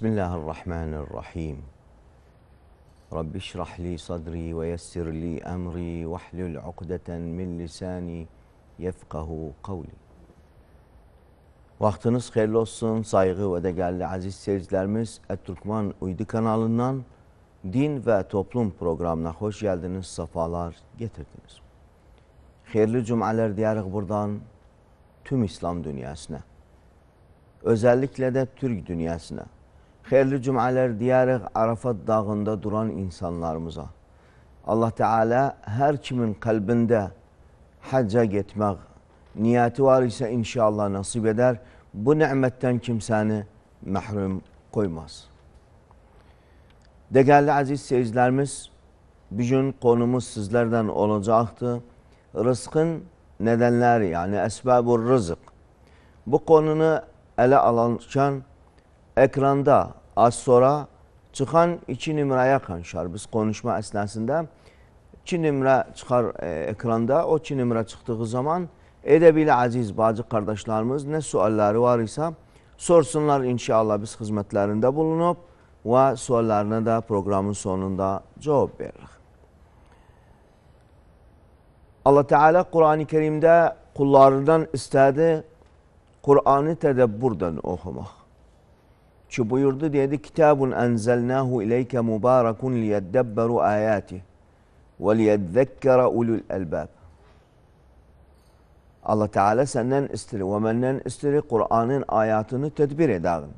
بسم الله الرحمن الرحيم رب اشرح لي صدري ويسر لي أمري واحلل عقدة lisani yefkahu kavli. Vaktiniz hayırlı olsun saygı ve değerli aziz seyircilerimiz Etürkman Uydu kanalından Din ve Toplum programına hoş geldiniz, safalar getirdiniz. Hayırlı cumalar diyerek buradan tüm İslam dünyasına, özellikle de Türk dünyasına Hayırlı cümələr deyərik Arafat dağında duran insanlarımıza. Allah Teala her kimin kalbinde hacca gitmek niyeti var ise inşallah nasip eder. Bu nimetten kimseni mahrum koymaz. Değerli aziz seyircilerimiz, bugün konumuz sizlerden olacaktı. Rızkın nedenleri yani esbabur rızık. Bu konunu ele alırken ekranda az sonra çıxan 2 nömrəyə qanışar. Biz konuşma əsnasında 2 nömrə çıxar e, ekranda. O 2 nömrə çıxdığı zaman edəbilə aziz bacı qardaşlarımız nə sualları var isə sorsunlar inşallah biz xidmətlərində bulunub və suallarına da proqramın sonunda cavab veririk. Allah Teala Qurani Kerimdə qullarından istədi Qur'anı tədəbburdan oxumaq. Şu buyurdu dedi kitabun enzelnahu ileyke mubarakun liyeddebberu ayati ve liyedzekkere ulul elbab. Allah Teala senden istiri ve menden istiri Kur'an'ın ayatını tedbir edin.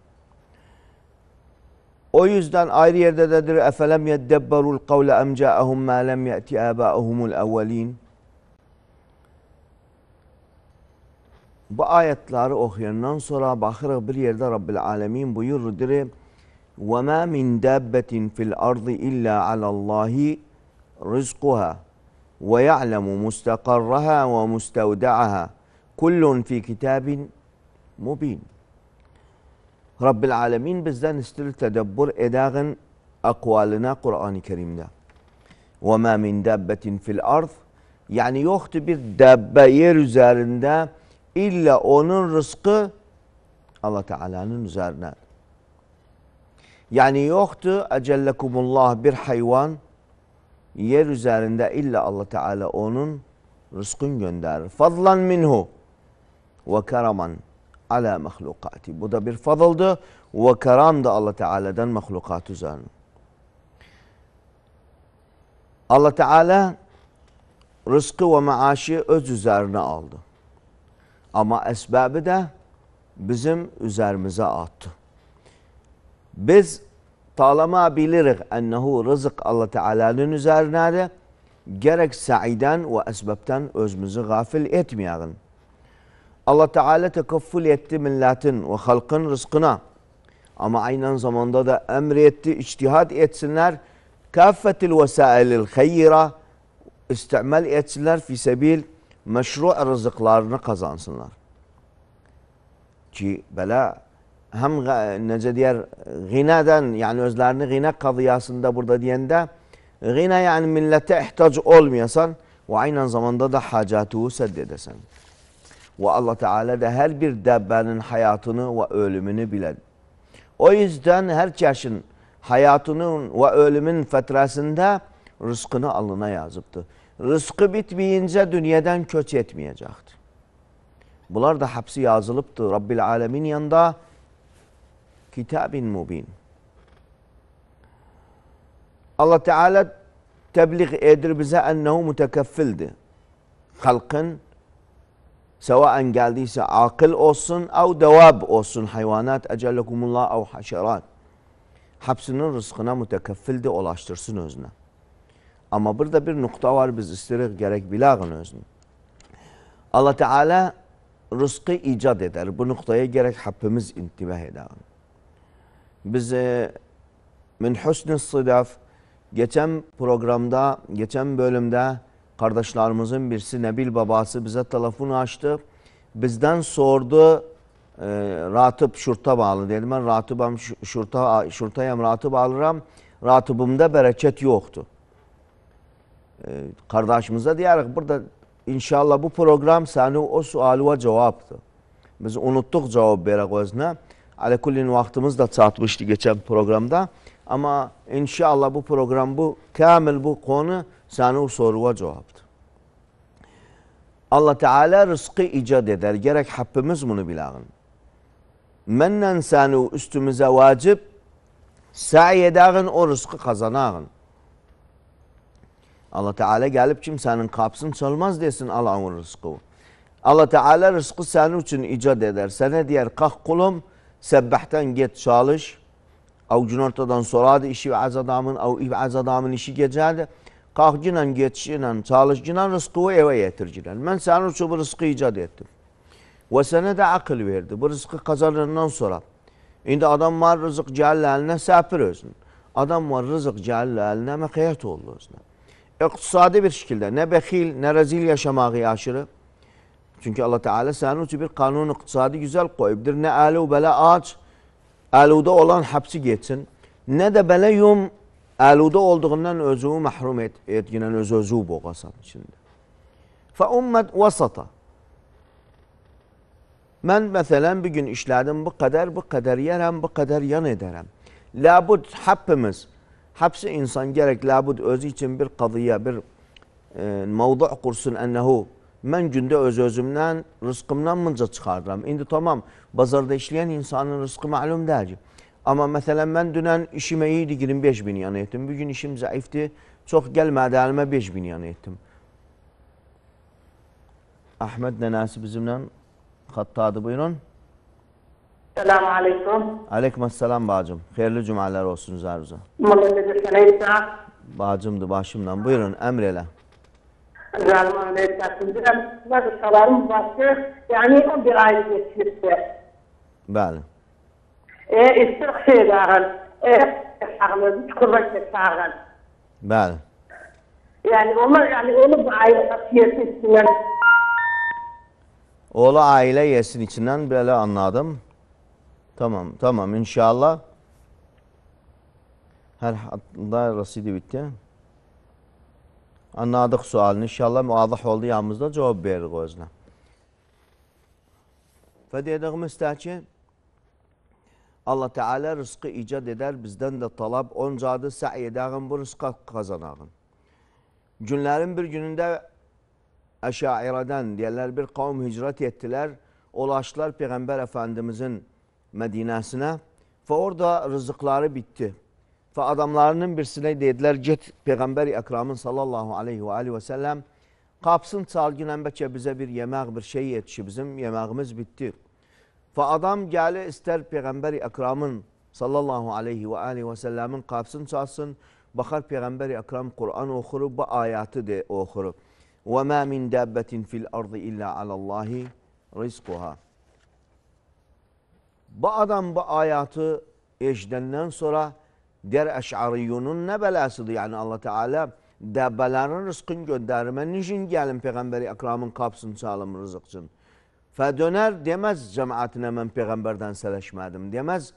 O yüzden ayrı yerde dedir efelem yeddebberul kavle em ca'ahum ma lem ye'ti aba'ahumul evvelin. Bu ayetleri okuyandan sonra bakırıq bir yerde Rabbil Alemin buyurur وَمَا مِنْ دَابَّةٍ فِي الْأَرْضِ إِلَّا عَلَى اللّٰهِ رِزْقُهَا وَيَعْلَمُ مُسْتَقَرَّهَا وَمُسْتَوْدَعَهَا كُلٌّ فِي كِتَابٍ مُبِينٍ Rabbil Alemin bizden istir tedebbür edağın akvalına Kur'an-ı Kerim'de. وَمَا مِنْ دَابَّةٍ فِي الْأَرْضِ Yani yoktu bir dabbe yer üzerinde İlla onun rızkı Allah Teala'nın üzerine. Yani yoktu ecellekumullah bir hayvan yer üzerinde illa Allah Teala onun rızkın gönderir. Fadlan minhu ve keraman ala mahlukati. Bu da bir fadıldı. Ve keram da Allah Teala'dan mahlukat üzerine. Allah Teala rızkı ve maaşı öz üzerine aldı. Ama esbabı da bizim üzerimize attı. Biz talama biliriz ennehu rızık Allah Teala'nın üzerinedir. Gerek saiden ve esbepten özümüzü gafil etmeyelim. Allah Teala tekaffül etti milletin ve halkın rızkına. Ama aynı zamanda da emretti, içtihat etsinler. Kaffetil vesailil hayra istimal etsinler fi sebil meşru rızıklarını kazansınlar. Ki belə hem necə deyər ğinadan, yani özlerini ğina qadiyasında burada deyəndə ğina yani millətə ihtiyaç olmayasan ve aynı zamanda da hacatuhu sədd edəsən. Ve Allah Teala da her bir dəbbənin hayatını ve ölümünü bilən. O yüzden her kişinin həyatının ve ölümün fətrəsində rızqını alına yazıbdır rızkı bitmeyince dünyadan köç etmeyecekti. Bunlar da hapsi yazılıptı. Rabbil alemin yanında kitabin mubin. Allah Teala tebliğ edir bize ennehu mütekeffildi. Halkın sevaen geldiyse akıl olsun av devab olsun hayvanat ecellekumullah av haşerat. Hapsinin rızkına mütekeffildi ulaştırsın özne. Ama burada bir nokta var biz isterik gerek bilağın özünü. Allah Teala rızkı icat eder. Bu noktaya gerek hepimiz intibah eder Biz e, min husni sıdaf geçen programda, geçen bölümde kardeşlerimizin birisi Nebil babası bize telefon açtı. Bizden sordu e, Ratip şurta bağlı dedim ben Ratibim şurta, şurtayım Ratip alırım. Ratibimde bereket yoktu qardaşımıza ee, deyərik, burada inşallah bu program səni o sualıva cavabdır. Biz unutduq cevap verək özünə. Alə kullin vaxtımız da çatmışdı geçen programda ama inşallah bu program bu kamil bu konu səni o soruva cavabdır. Allah Teala rızkı icad eder. Gerek hepimiz bunu bilağın. Menden seni üstümüze vacip, sa'i edağın o rızkı kazanağın. Allah Teala gelip kimsenin kapsın çalmaz desin Allah'ın rızkı. Allah Teala rızkı senin için icat eder. Sana diyer kalk kulum sebbahten git çalış. Avcın ortadan soradı işi ve az adamın, av az adamın işi gecedi. Kalk cinen geçinen, çalış cinen rızkı eve getircinen. Ben senin için bu rızkı icat ettim. Ve sana da akıl verdi. Bu rızkı kazanından sonra. Şimdi adam var rızık cehelle eline sapır özün. Adam var rızık cehelle eline mekayet oldu özüne. iqtisadi bir şekilde ne bekil ne rezil yaşamağı yaşırıp çünkü Allah Teala senin için bir kanun iqtisadi güzel koyubdur. Ne alu bela ağaç aluda olan hapsi geçsin. Ne de bela yum aluda olduğundan özü mahrum et, etginen öz özü boğasan içinde. Fa ummet vasata. Mən məsələn bir gün işlədim, bu qədər, bu qədər yerəm, bu qədər yan edərəm. Labud haqqımız hapsi insan gerek labud özü için bir kadıya, bir e, mevdu kursun ennehu mən gündə öz-özümdən, rızqımdan mınca çıxarıram. İndi tamam, bazarda işləyən insanın rızqı məlum deyil. Amma məsələn, mən dünən işimə iyiydi, 25 bin yana etdim. Bugün işim zəifdir, çox gəlmədi, əlimə 5 bin yana etdim. Əhməd nənəsi bizimlə xattadır, buyurun. Selamun Aleyküm. Aleyküm Selam Bağcım. Hayırlı cumalar olsun Arzu. Bağcımdı başımdan. Buyurun emrele. Zalman Aleyküm'de vazifelerim başı yani 11 ay geçmişti. Bəli. E, istiqsi dağın. Şey e, sağlığı, kurbaşı sağın. Bəli. Yani onu, yani onu bu aile yesin içinden. Oğlu aile yesin içinden böyle anladım. Tamam tamam inşallah. Her hattında rasidi bitti. Anladık sualını. İnşallah vazih oldu yalnızda cevap verdik özüne. Fediyediğimiz ki Allah Teala rızkı icat eder, bizden de talab onca oncadı səy edəğin, bu rızka kazanağın. Günlərin bir aşağı iraden deyərlər, bir qavm hicrət ettiler ulaşdılar Peyğəmbər Əfəndimizin Medine'sine. Ve orada rızıkları bitti. Ve adamlarının birisine dediler git Peygamber-i Ekram'ın sallallahu aleyhi ve aleyhi ve sellem kapsın çalgınan bəlkə bize bir yemek bir şey yetişi bizim yemeğimiz bitti. Ve adam geli ister Peygamber-i Ekram'ın sallallahu aleyhi ve aleyhi ve sellemin kapsın çalsın bakar Peygamber-i Ekram Kur'an oxuru bu ayatı de oxuru. وَمَا مِنْ دَابَّةٍ فِي الْأَرْضِ إِلَّا عَلَى اللّٰهِ رِزْقُهَا Bu adam bu ayatı eşidəndən sonra deyər Əşariyunun nə bələsidir? Yəni Allah Teala dəbbələrin rızqını göndərir. Mən niçin gəlim Peyğəmbəri Əkramın qapısını çalım rızıq üçün? Fədönər deməz cəmaətinə mən Peyğəmbərdən sələşmədim. Deməz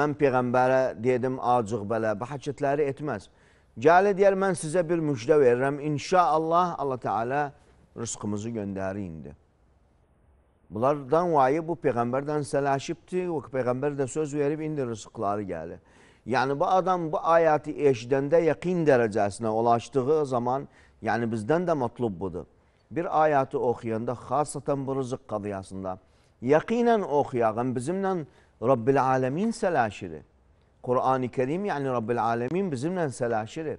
mən Peyğəmbərə dedim acıq belə, bu həkətləri etməz. Gəli deyər mən sizə bir müjdə verirəm. İnşallah Allah Teala rızqımızı göndərir indi. Bunlardan vayı bu peygamberden selaşipti. O peygamber de söz verip indirir sıkları geldi. Yani bu adam bu ayeti de yakin derecesine ulaştığı zaman yani bizden de matlub budur. Bir ayeti okuyanda hasaten bu rızık kadıyasında yakinen okuyağın bizimle Rabbil Alemin selaşiri. Kur'an-ı Kerim yani Rabbil Alemin bizimle selaşiri.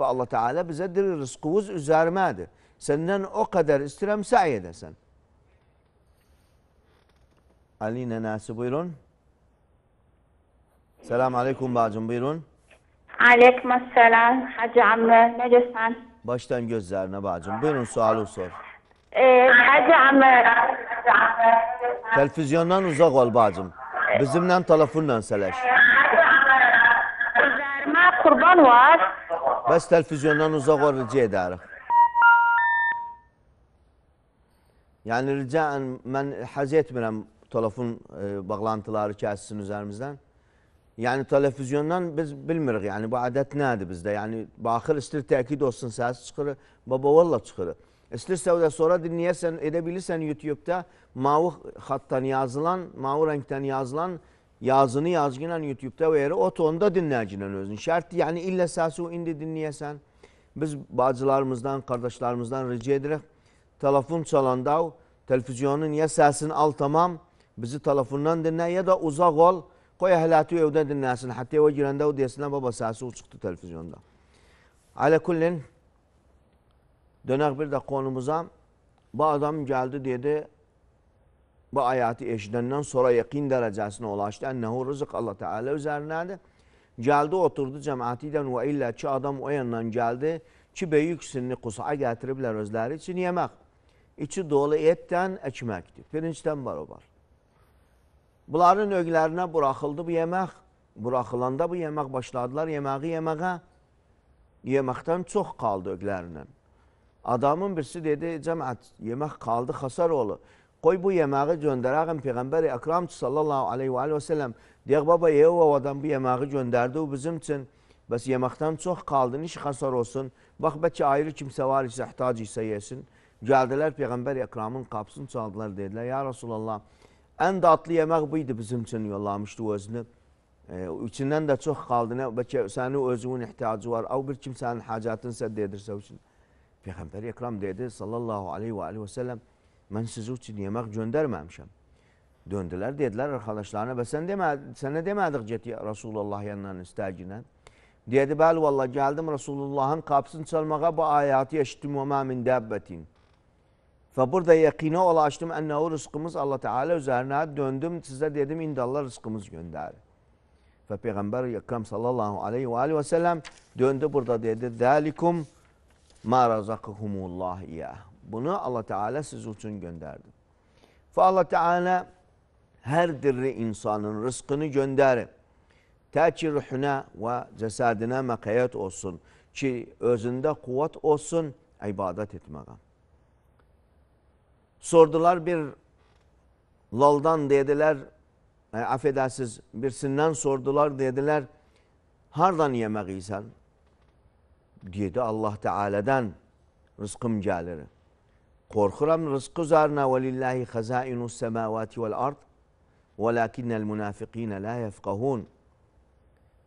Ve Allah Teala bize rızkımız üzerimedir. Senden o kadar istirem sa'i edesen. Aline Nasi buyurun. Selamun Aleyküm bacım buyurun. Aleyküm selam Hacı Amr. Necesin? Baştan gözlerine bacım. Buyurun sualı sor. Ee, Hacı Amr. Televizyondan uzak ol bacım. Bizimle telefonla seleş. Ee, üzerime kurban var. Bes televizyondan uzak ol rica ederim. Yani rica ben hacı etmirəm telefon e, bağlantıları kəssin üzerimizden. Yani televizyondan biz bilmirik yani bu adet nedir bizde. Yani bakır istir təkid olsun səs çıxır, baba valla çıxır. İstirsə də sonra dinləyəsən, edə bilirsən mavi hattan yazılan, mavi renkten yazılan yazını yazgıyla YouTube'da verir. O tonda dinleyicinin özün. Şart yani illa sesi o indi dinleyesen. Biz bacılarımızdan, kardeşlerimizden rica ederek telefon çalanda televizyonun ya sesini al tamam bizni telefondan dinle ya da uzak ol. Koy ehlati evde dinlensin. Hatta o girende o desinler baba sesi çıktı televizyonda. Ala kullin döner bir de konumuza bu adam geldi dedi bu ayeti eşidenden sonra yakin derecesine ulaştı. Ennehu rızık Allah Teala üzerindedir. Geldi oturdu cemaatiden ve illa ki adam o yandan geldi ki büyük sinni kusağa getiribler özleri için yemek. İçi dolu etten ekmekti. Pirinçten var o var. Bunların öylərinə buraxıldı bu yemək. Buraxılanda bu yemək başladılar yeməği yeməyə. Yeməkdən çox qaldı öylərinin. Adamın birisi dedi, cəmət, yemək qaldı Xasaroğlu. Qoy bu yeməği göndərəqim Peyğəmbər-i Əkram sallallahu aleyhi və aleyhi və səlləm. Deyək, baba, Yehovadan bu yeməği göndərdi, o bizim üçün. Bəs yeməkdən çox qaldı, niş xəsar olsun. Bax, bəlkə ayrı kimsə var isə, ehtac isə yesin. Gəldilər Peyğəmbər-i Əkramın qapısını çaldılar, dedilər, ya Rasulallah, Ən dadlı yemək bu idi bizim üçün yollamışdı özünü. E, içindən də çox qaldı. Nə, bəlkə sənin özünün ehtiyacı var. Əv bir kimsənin hacatınsa dedirsə üçün. Peyğəmbər Əkram dedi sallallahu aleyhi və aleyhi və səlləm mən sizə üçün yemək göndərməmişəm. Döndülər, dedilər arkadaşlarına və sən demə, sənə demədik get Rasulullah yanından istəginə. Dedi, bəli valla gəldim Rasulullahın qapısını çalmağa bu ayəti eşitdim və məmin dəbbətin. Ve burada yakine ola açtım o rızkımız Allah Teala üzerine döndüm size dedim indallah rızkımız gönder. Ve Peygamber Ekrem sallallahu aleyhi ve aleyhi ve sellem döndü burada dedi. Zalikum ma razakahumullah ya. Bunu Allah Teala siz için gönderdi. Ve Allah Teala her diri insanın rızkını gönderir. Ta ki ruhuna ve cesadına mekayet olsun. Ki özünde kuvvet olsun ibadet etmeye. Sordular bir laldan dediler. E, affedersiz birisinden sordular dediler. Hardan yemek isen? Dedi Allah Teala'dan rızkım gelir. Korkuram rızkı zarına ve lillahi hazainu semavati vel ard velakinnel münafikine la yefkahun.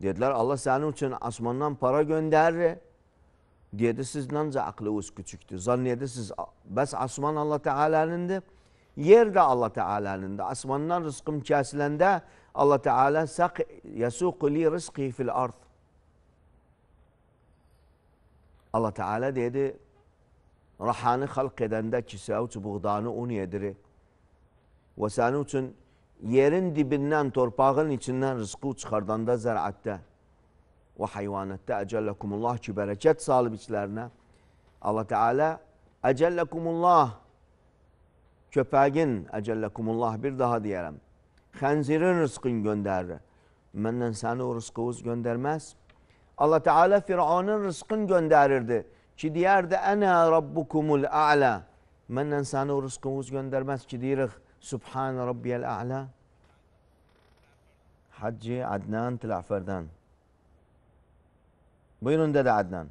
Dediler Allah senin için asmandan para gönderir. Deyədəsiz, nanca aqlınız küçüktür. Zann edəsiz, bəs asman Allah Teala'nındır. Yer də Allah Teala'nındır. Asmandan rızqım kəsiləndə Allah Teala yəsuqu li rızqi fil ard. Allah Teala dedi, rahanı xalq edəndə kisə uç buğdanı un yedirir. Və sənin üçün yerin dibindən, torpağın içindən rızqı çıxardanda zərətdə və heyvanətdə əcəlləkumullah ki, bərəkət salıb içlərinə. Allah Teala əcəlləkumullah köpəyin əcəlləkumullah bir daha deyərəm. Xənzirin rızqını göndərir. Məndən səni o rızqı uz göndərməz. Allah Teala Firavunun rızqını göndərirdi ki, deyərdi ənə rabbukumul ə'lə. Məndən səni o rızqı uz göndərməz ki, deyirik Subhan Rabbiyal ə'lə. Hacı Adnan Tilafərdən. بيرون دادا عدنان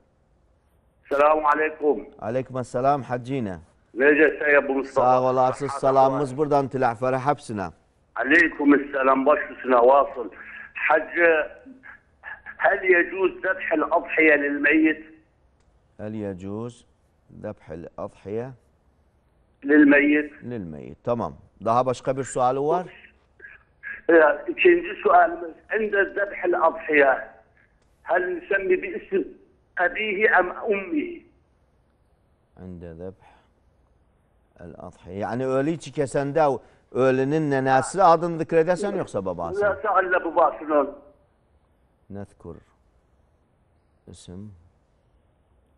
السلام عليكم عليكم السلام حجينا ليش يا ابو مصطفى والله عفس السلام مزبر دان تلع فرح حبسنا عليكم السلام بشسنا واصل حج هل يجوز ذبح الاضحيه للميت هل يجوز ذبح الاضحيه للميت للميت تمام ده باش قبل سؤال اول يعني إيه، كنت سؤال عند ذبح الاضحيه هل نسمي باسم أبيه أم أمه عند ذبح الأضحية يعني أوليتي كسندا أولنن ناس أظن ذكر ذا سن يقصى بباس لا سأل بباس نذكر اسم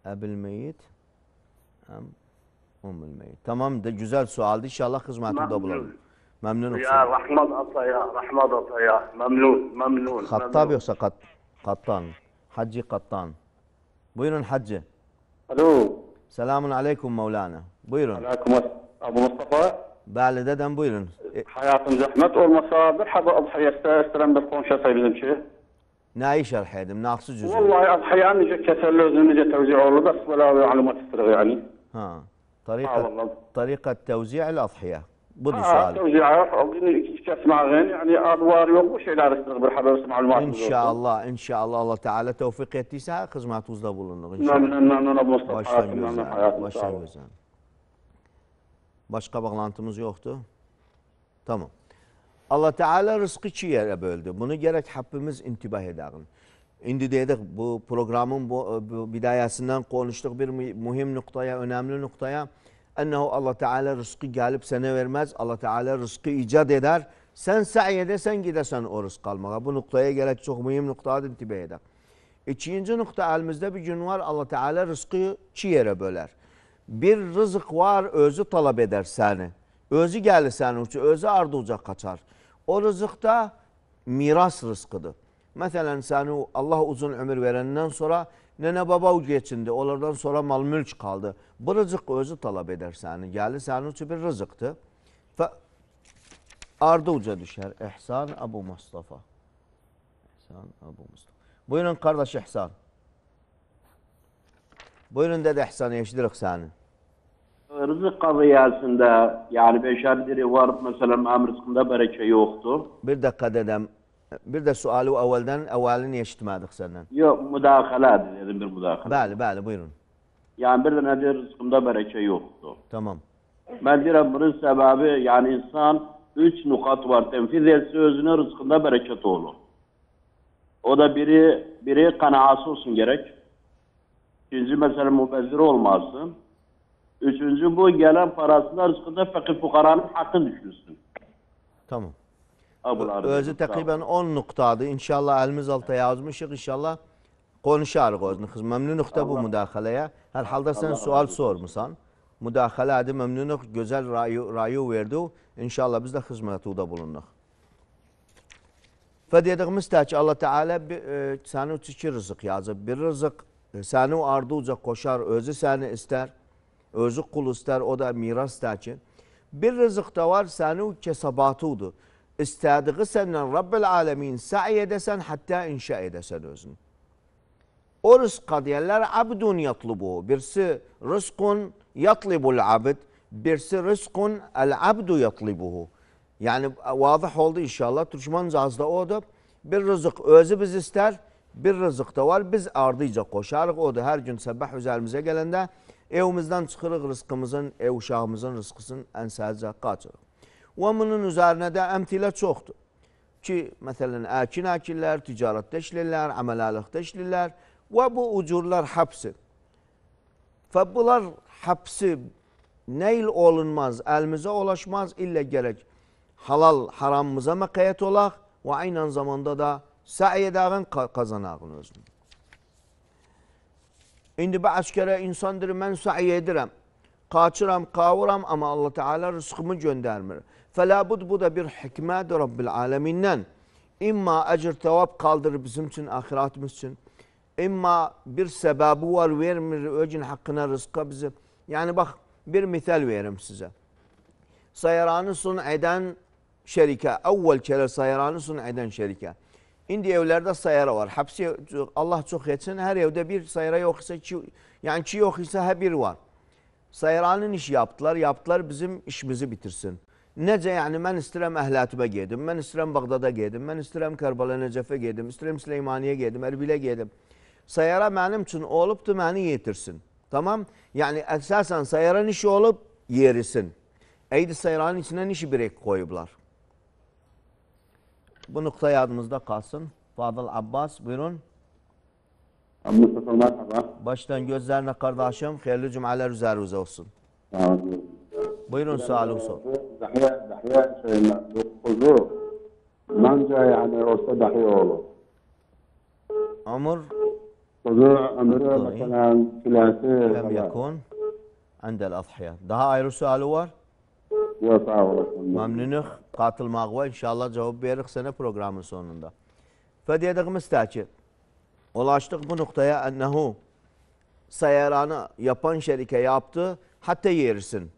أب الميت أم أم الميت تمام ده جزال سؤال إن شاء الله خزماته دبل ممنون يا رحمة الله يا رحمة الله يا ممنون ممنون خطاب يقصى خطاب قطان حجي قطان بيرن حجة الو سلام عليكم مولانا بيرن عليكم ابو مصطفى بعد ددن بيرن حياتم زحمت والمساء مرحبا اضحي استرم بالقون شطي بزمشي نعيش الحيد مناقص جزء والله اضحي انا جا كسل لازم نجي توزيع بس ولا معلومات تفرغ يعني ها طريقة طريقة توزيع الأضحية budur sual. Tercih kesmagen yani advar yok bu şeyler istedik haber ismail muhabbet İnşallah inşallah Allah Teala tevfik ettiyse hizmetimizde bulunur inşallah. Nam Başka bağlantımız yoktu. Tamam. Allah Teala rızkı iki yere böldü. Bunu gerek hepimiz intibah edelim. İndi dedik bu programın bu, bu bidayesinden konuştuk bir mühim noktaya, önemli noktaya. Ennehu Allah Teala rızkı gelip sana vermez. Allah Teala rızkı icat eder. Sen səy edəsən, gidəsən o rızq almağa. Bu nöqtəyə gələk çox mühim nöqtadır intibə edək. İkinci nöqtə əlimizdə bir gün var, Allah Teala rızqı iki yerə bölər. Bir rızq var, özü talab edər səni. Özü gəlir sənin üçün, özü ardıca qaçar. O rızıqda miras rızqıdır. Məsələn, səni Allah uzun ömür verəndən sonra Nene baba geçindi. Onlardan sonra mal mülk kaldı. Bu rızık özü talep eder seni. Yani senin için bir rızıktı. Ve ardı uca düşer. İhsan Abu Mustafa. İhsan Abu Mustafa. Buyurun kardeş İhsan. Buyurun dedi İhsan eşdirik seni. Rızık kazıyasında yani beşer diri varıp mesela amrızkında bereke şey yoktu. Bir dakika dedem bir de sualı evvelden evvelini eşitmedik senden. Yok müdahale dedim bir müdahale. Bəli, bəli, buyurun. Yani bir de nedir rızkımda bereke şey yoktu. Tamam. Ben diyorum bunun sebebi yani insan üç nukat var. Tenfiz etse özüne rızkında bereket olur. O da biri biri kanaası olsun gerek. İkinci mesele mübezzir olmasın. Üçüncü bu gelen parasından rızkında fakir fukaranın hakkını düşünsün. Tamam. Özü təqribən 10 nuqtadır. İnşallah əlimiz alta yazmışıq. İnşallah qonuşarıq özünü. Məmnunuq da bu müdaxiləyə. Hər halda sən Allah sual sormusan. Müdaxilə ədi məmnunuq. Gözəl rayu, rayu verdi. İnşallah biz də xizmətuda bulunuq. Və dediyimiz tək Allah Teala e, səni üçün iki rızıq yazıb. Bir rızıq e, səni arduca qoşar, özü səni istər, özü qul istər, o da miras təki. Bir rızıq da var, səni kəsabatudur. istadı senden Rabbel alemin sa'i edesen hatta inşa edesen özünü. O rızk diyenler abdun yatlubu. Birisi rızkun yatlibul abd. Birisi rızkun el abdu yatlibuhu. Yani vazih oldu inşallah. Türkmanız az da Bir rızık özü biz ister. Bir rızık da var. Biz ardıyca koşarık odur. Her gün sabah üzerimize gelende evimizden çıkırık rızkımızın, ev uşağımızın rızkısının en sadece kaçırık. Və bunun üzərinə də əmtilə çoxdur ki, məsələn, əkin əkirlər, ticarətdə işləyirlər, əmələliqdə işləyirlər və bu ucurlar həbsi. Və bunlar həbsi nə il olunmaz, əlimizə ulaşmaz, illə gərək halal haramımıza məqayət olaq və aynən zamanda da səy edəğin qazanağın özünü. İndi bəs kərə insandır, mən səy edirəm, qaçıram, qavuram, amma Allah Teala rızqımı göndərmir. Fela bud bu da bir hikmet Rabbil aleminden. İmma ecir tevap kaldırır bizim için ahiretimiz için. İmma bir sebebi var vermir öcün hakkına rızka bizi. Yani bak bir misal veririm size. Sayranı sun eden şerike. Evvel kere sayranı sun eden şerike. İndi evlerde sayara var. Hepsi Allah çok etsin. Her evde bir sayara yok ise çi, yani çi yok ise her bir var. Sayranın işi yaptılar. Yaptılar bizim işimizi bitirsin. Necə yəni mən istəyirəm Əhlətibə gedim, mən istəyirəm Bağdada gedim, mən istəyirəm Kərbala Necəfə gedim, istəyirəm Süleymaniyə gedim, Ərbilə gedim. Sayara mənim üçün olubdu, məni yetirsin. Tamam? Yəni əsasən sayaran işi olub yerisin. Eydi sayaranın içindən işi birek koyublar. Bu nokta yadımızda kalsın. Fadıl Abbas buyurun. Mustafa merhaba. Baştan gözlerine kardeşim hayırlı cumalar üzerinize olsun. Sağ olun. بيرون سؤال وصوت دحياء دحياء شينا حضور من جاي يعني أستاذ دحياء عمر حضور أمره طيب. مثلا ثلاثين لم يكن عند الأضحية ده هاي سؤال ور ممنونخ قاتل ماغوة إن شاء الله cevap veririz sene programın sonunda. Fediyedikimiz takip. Ulaştık bu noktaya ennehu sayaranı yapan şerike yaptı hatta yersin.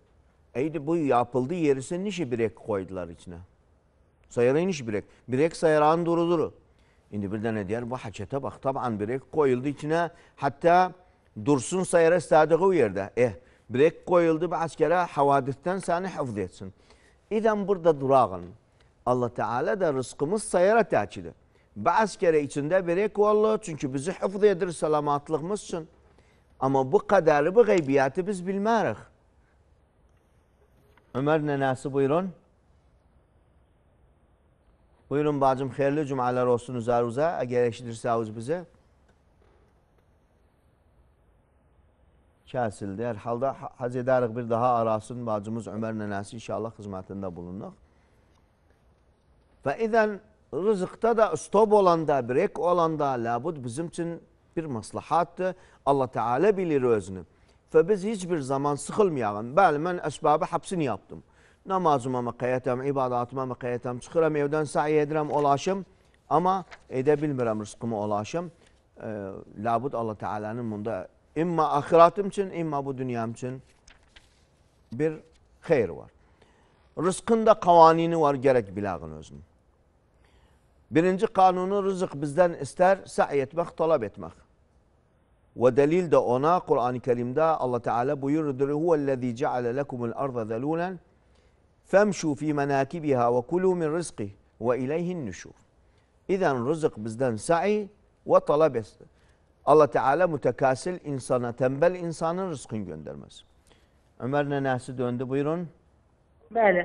Eydi bu yapıldı yerisine nişi birek koydular içine. Sayarı niş birek. Birek sayarağın duru duru. Şimdi bir tane diğer bu haçete bak. Taban birek koyuldu içine. Hatta dursun sayara sadığı yerde. Eh birek koyuldu bir askere havadisten seni hafız etsin. İden burada durağın. Allah Teala da rızkımız sayara taçidir. Bazı kere içinde birek vallı çünkü bizi hafız edir salamatlığımız Ama bu kadarı bu gaybiyatı biz bilmerik. Ömer nenesi buyurun. Buyurun bacım hayırlı cumalar olsun üzerinize. Eğer eşitirse avuz bize. Kesildi. Herhalde haz ederik bir daha arasın bacımız Ömer nenesi inşallah hizmetinde bulunur. Ve izen rızıkta da stop olanda, break olanda labud bizim için bir maslahattı. Allah Teala bilir özünü. Ve biz hiçbir zaman sıkılmayalım. Bəli, mən əsbabı hapsini yaptım. Namazıma məqayətəm, ibadatıma məqayətəm, çıxıram evdən sahi edirəm, olaşım. Ama edə bilmirəm rızkımı olaşım. E, labud Allah Teala'nın bunda imma ahiratım için, imma bu dünyam için bir xeyir var. Rızkın da kavanini var, gerek bilağın özünün. Birinci kanunu rızık bizden ister, sa'i etmek, talep etmek. ودليل ده أنا قرآن كريم ده الله تعالى بيردر هو الذي جعل لكم الأرض ذلولا فامشوا في مناكبها وكلوا من رزقه وإليه النشور إذا رزق بزدان سعي وطلب الله تعالى متكاسل إنسانا تنبل إنسانا رزق يندرمز عمرنا ناس دوند بيرون بله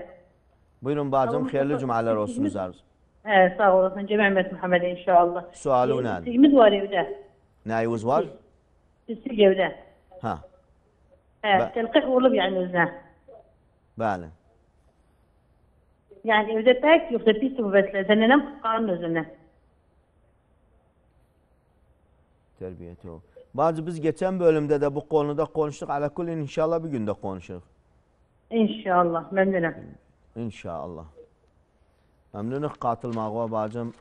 بيرون بعضهم خير لجمع على رأس مزارز ايه صار جميع محمد ان شاء الله سؤال ونادي مزواري وده ناي وزوار؟ إيه. السجى وذا ها آه تلقيح ورلب يعني وذا بله يعني وذا باك يوفذا بيستو بس لذا نم قارن وذا Terbiyeti biz geçen bölümde de bu konuda konuştuk. Alakulin inşallah bir günde konuşuruz. İnşallah. Memnunum. İnşallah. Memnunum katılmağa bacım.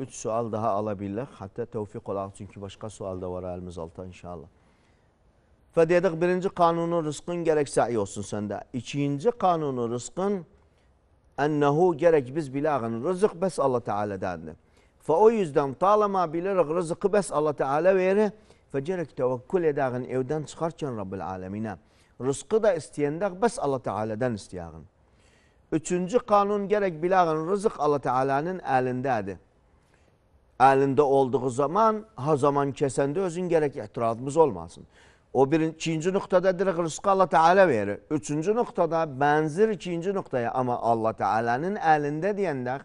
üç sual daha alabilirler. Hatta tevfik olan çünkü başka sual da var elimiz altı inşallah. Ve dedik birinci kanunu rızkın gerek sa'i olsun sende. İkinci kanunu rızkın ennehu gerek biz bilagın rızık bes Allah Teala Teala'dandır. Fa o yüzden talama bilerek rızkı bes Allah Teala verir. Fe gerek tevekkül edagın evden çıkarken Rabbil alemine. Rızkı da isteyendik bes Allah Teala'dan isteyagın. Üçüncü kanun gerek bilagın rızık Allah Teala'nın elindedir. əlində olduğu zaman, ha zaman kəsəndə özün gərək ehtiradımız olmasın. O birinci, ikinci nöqtədə deyirik, rızqı Allah Teala verir. Üçüncü nöqtədə bənzir ikinci nöqtəyə, amma Allah Teala'nın əlində deyəndə,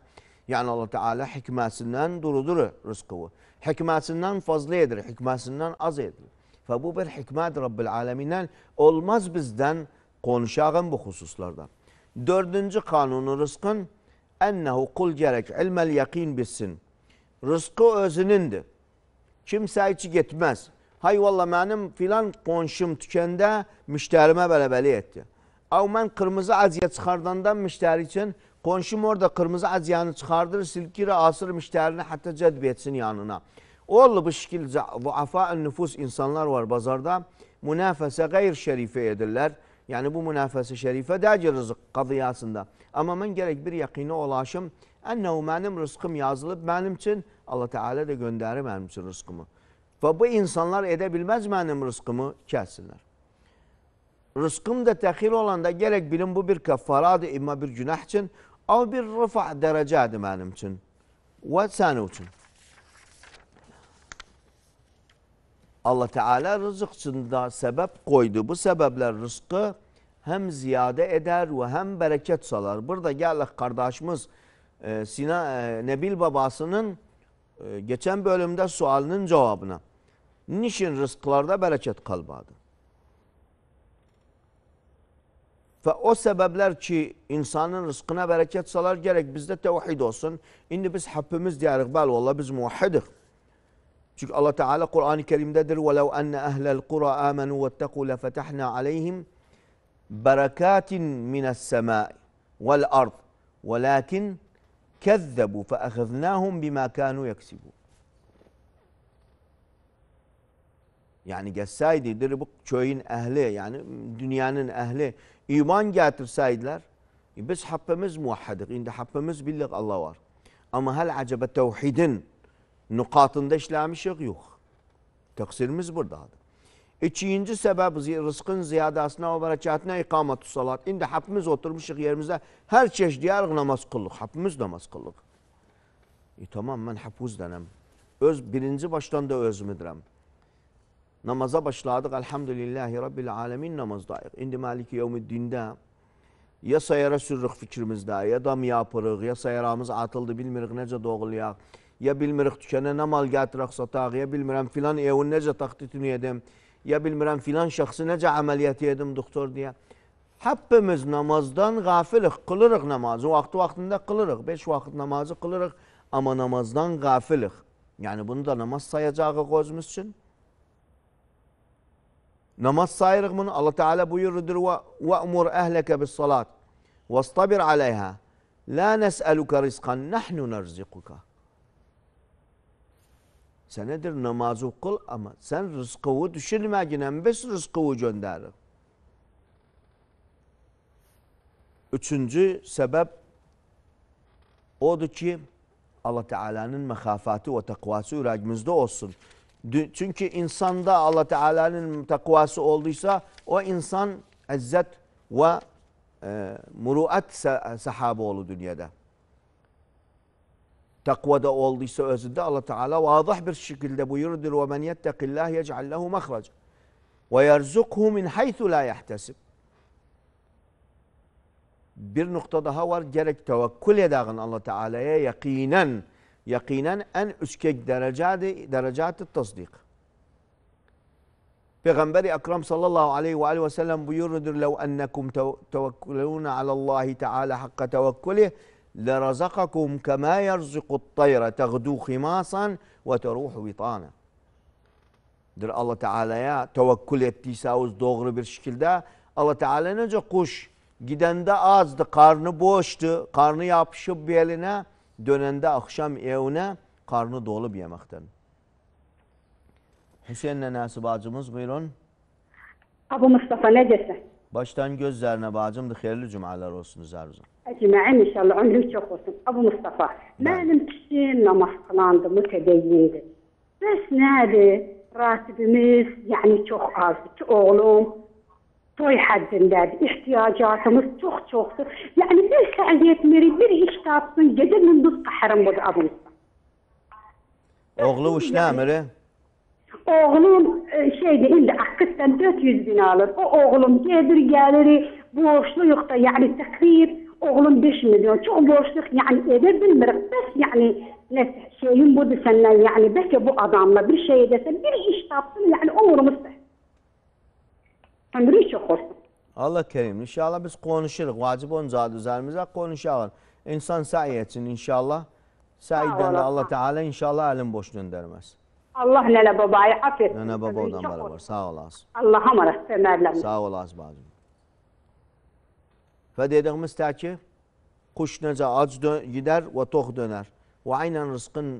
yəni Allah Teala hikməsindən durudur rızqı. Hikməsindən fazla edir, hikməsindən az edir. Və bu bir hikmət Rabbil aləmindən olmaz bizdən konuşağın bu xüsuslarda. Dördüncü qanunu rızqın, ənəhu qul gərək ilməl yəqin bilsin. Rızqı özünindir. Kimsə içi getməz. Hay valla mənim filan qonşum tükəndə müştərimə bələbəli etdi. Av mən qırmızı aciyə çıxardanda müştəri üçün qonşum orada qırmızı aciyanı çıxardır, silkir, asır müştərini hətta cədb etsin yanına. Oğlu bu şəkil vuafa nüfus insanlar var bazarda. Münafəsə qeyr şərifə edirlər. Yəni bu münafəsə şərifə dəcə rızıq qadıyasında. Amma mən gərək bir yaqini olaşım, Ənnəhu mənim rızqım yazılıb mənim üçün, Allah Teala da göndərir mənim üçün rızqımı. Və bu insanlar edə bilməz mənim rızqımı kəssinlər. Rızqım da təxir olanda gərək bilin bu bir kəffaradır, imma bir günah üçün, av bir rıfa dərəcədir mənim üçün və səni üçün. Allah Teala rızıq üçün da səbəb qoydu. Bu səbəblər rızqı həm ziyadə edər və həm bərəkət salar. Burada gələk qardaşımız, qardaşımız, Ee, e, Sina Nebil babasının e, geçen bölümde sualının cevabına. Niçin rızklarda bereket kalmadı? Ve o sebepler ki insanın rızkına bereket salar gerek bizde tevhid olsun. İndi biz hepimiz diyarız bel valla biz muvahhidik. Çünkü Allah Teala Kur'an-ı Kerim'dedir. وَلَوْ أَنَّ أَهْلَ الْقُرَى آمَنُوا وَاتَّقُوا لَفَتَحْنَا عَلَيْهِمْ بركات من السماء والأرض ولكن كذبوا فأخذناهم بما كانوا يكسبون يعني قسايدي دربق شوين أهلي يعني دنيان أهلي إيمان جاتر سايدلر بس حبة مز موحد عند حبة مز بلغ الله وار أما هل عجب التوحيد نقاط دش لا مش يغيوخ تقصير مز برد هذا İkinci səbəb rızqın ziyadəsinə və bərəkətinə iqamətü salat. İndi hepimiz oturmuşuq yerimizdə. Hər keş diyarıq namaz qıllıq. Hepimiz namaz qıllıq. E tamam mən həpuz dənəm. Öz birinci başdan da özümüdürəm. Namaza başladıq. Elhamdülillahi Rabbil aləmin namazdayıq. İndi Maliki Yevmiddində ya sayara sürürük fikrimizdə, ya dam yapırıq, ya sayaramız atıldı, bilmirik necə doğulayaq, ya bilmirik tükənə nə mal gətirək sataq, ya bilmirəm filan evin necə taxtitini edim. ya bilmirəm filan şəxsi necə əməliyyat yedim doktor deyə. Həppimiz namazdan qafiliq, qılırıq namazı, vaxtı vaxtında qılırıq, 5 vaxt namazı qılırıq, amma namazdan qafiliq. Yəni bunu da namaz sayacağıq özümüz üçün. Namaz sayırıq bunu. Allah Teala buyurur ve umur ehleke bis salat ve stabir aleyha. La nes'aluka rizqan nahnu narziquka. Senedir namazı kıl ama sen rızkıvı düşünme yine biz rızkıvı gönderir. Üçüncü sebep odur ki Allah Teala'nın mekafatı ve takvası yüreğimizde olsun. Çünkü insanda Allah Teala'nın takvası olduysa o insan izzet ve e, muruat sahabı olur dünyada. Takvada olduysa özünde Allah Teala vazah bir şekilde buyurdur. وَمَنْ يَتَّقِ اللّٰهِ يَجْعَلْ لَهُ مَخْرَجًا وَيَرْزُقْهُ مِنْ حَيْثُ لَا يَحْتَسِبْ Bir nokta daha var. Gerek tevekkül edağın Allah Teala'ya yakinen, yakinen en üskek derecati, derecati tasdik. Peygamberi Akram sallallahu aleyhi ve aleyhi ve sellem buyurdur لَوْ أَنَّكُمْ تَوَكُّلُونَ عَلَى اللّٰهِ تَعَالَى حَقَّ تَوَكُّلِهِ لَرَزَقَكُمْ كَمَا يَرْزِقُ الطَّيْرَ تَغْدُوا خِمَاسًا وَتَرُوحُ بِطَانًا dir Allah Teala'ya tevekkül ettiyseniz doğru bir şekilde Allah Teala nece kuş gidende azdı, karnı boştu, karnı yapışıp bir eline, dönende akşam evine karnı dolu bir yemekten. Hüseyin'le nasip bacımız buyurun. Abu Mustafa ne desin? Baştan gözlerine bacımdır. Hayırlı cumalar olsun Zaruzan. Əcməin inşallah ömrüm çox olsun. Abu Mustafa, mənim kişim namaz qılandı, mütəbəyyindir. Bəs nədir? Ratibimiz, yəni çox azdır ki, oğlum toy həddindədir. İhtiyacatımız çox-çoxdur. Yəni bir səhl etmirik, bir iş tapsın, gecə gündüz qahrım budur Abu Mustafa. Oğlu iş nə əmiri? Yəni, Oğlum e, şeyde illa 400 bin alır. O oğlum gelir borçlu yok da yani tekrir. oğlum 5 milyon. Çok borçluk yani eve bilmirik. Bes yani ne şeyim budur senden yani belki bu adamla bir şey desen bir iş tapsın yani umurumuz Ömrü çok olsun. Allah kerim inşallah biz konuşuruz. Vacip onca üzerimize konuşalım. İnsan sahi etsin inşallah. Sahiden de Allah Teala inşallah elin boş döndürmez. Allah nənə babaya af etsin. Nənə baba odan bərabər, sağ olasın. Allaha amanət ömərləmiş. Sağ olasın bacım. Və dediyimiz təki, quş necə ac gidər və tox dönər. Və aynən rızqın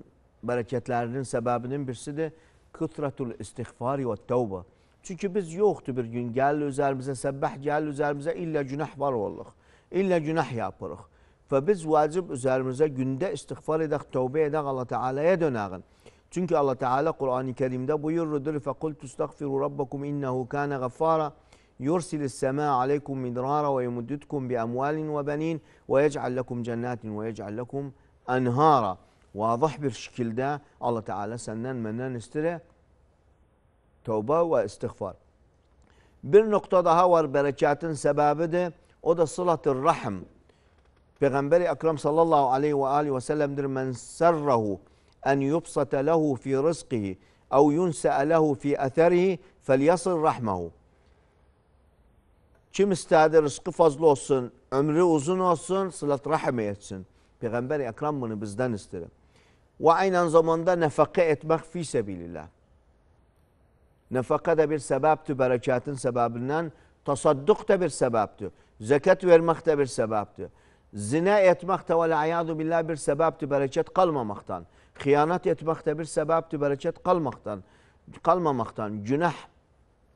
bərəkətlərinin səbəbinin birisidir, qıtratul istighfari və təvbə. Çünki biz yoxdur bir gün, gəlir üzərimizə, səbbəh gəlir üzərimizə, illə günah var olluq, illə günah yapırıq. Və biz vacib üzərimizə gündə istighfar edək, təvbə edək, Allah Teala'ya dönəğin. Çünkü Allah Teala Kur'an-ı Kerim'de buyurur. فَقُلْ تُسْتَغْفِرُوا رَبَّكُمْ اِنَّهُ كَانَ غَفَّارًا يُرْسِلِ السَّمَاءَ عَلَيْكُمْ مِدْرَارًا ويمددكم بِأَمْوَالٍ وَبَنِينَ وَيَجْعَلْ لَكُمْ جَنَّاتٍ وَيَجْعَلْ لَكُمْ أَنْهَارًا واضح بالشكل ده الله تعالى سنن من نستره توبة واستغفار بالنقطة ده ور بركات سبب ده ودا صلة الرحم بغنبري أكرم صلى الله عليه وآله وسلم در من سره أن يبسط له في رزقه أو ينسأ له في أثره فليصل rahmahu. Kim istədi rızkı fazla olsun, ömrü uzun olsun, sılat rahim etsin. Peygamber Ekrem bunu bizden isterim. Ve aynen zamanda nefaka etmek fi sebilillah. Nefaka da bir sebeptir, bereketin sebebinden. Tasadduk da bir sebeptir. Zekat vermek de bir sebeptir. زناية مختة ولا عياذ بالله بر سباب تبرجت قلما مختان خيانات يتمخت بر سباب تبرجت قلما مختان قلما مختان جنح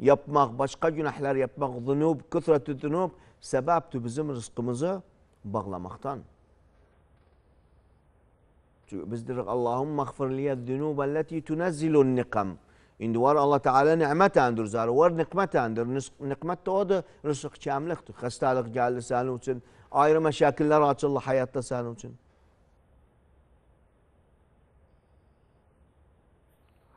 يبمغ باشقا جنح لار يبمغ ذنوب كثرة الذنوب سباب تبزم رزق مزا بغلا مختان بزدرق اللهم اغفر لي الذنوب التي تنزل النقم إن دوار الله تعالى نعمته عند رزار ور نقمته عند نقمته ود رزق كامل خستالك جالس سالوتن ayrı meşakiller açıldı hayatta senin için.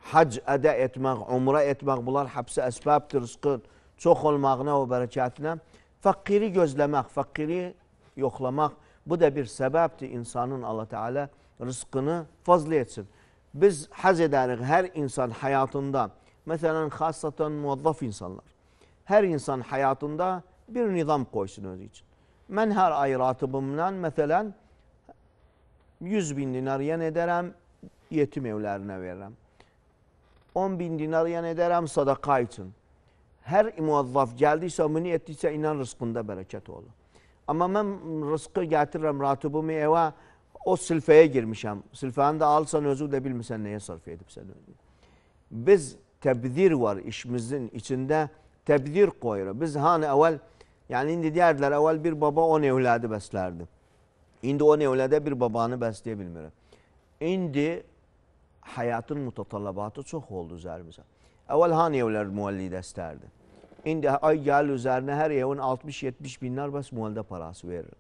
Hac eda etmek, umre etmek bunlar hepsi esbabdır rızkın. Çok olmağına ve berekatine. Fakiri gözlemek, fakiri yoklamak. Bu da bir sebeptir insanın Allah Teala rızkını fazla etsin. Biz haz ederiz her insan hayatında. Mesela hasaten muvazzaf insanlar. Her insan hayatında bir nizam koysun özü için. Ben her ay ratibimden mesela 100 bin dinar yan ederim yetim evlerine veririm. 10 bin dinar yan ederim sadaka için. Her muazzaf geldiyse, mini ettiyse inan rızkında bereket olur. Ama ben rızkı getiririm ratibimi eve o silfeye girmişim. Silfeyi de alsan özü de bilmesen neye sarf edip sen. Biz tebdir var işimizin içinde tebdir koyuyoruz. Biz hani evvel Yəni indi deyərdilər, əvvəl bir baba 10 evlədi bəslərdi. İndi 10 evlədə bir babanı bəsləyə bilmirəm. İndi həyatın mütətalabatı çox oldu üzərimizə. Əvvəl hanı evlər müəlli dəstərdi? İndi ay gəl üzərinə hər evin 60-70 binlər bəs müəllidə parası verir.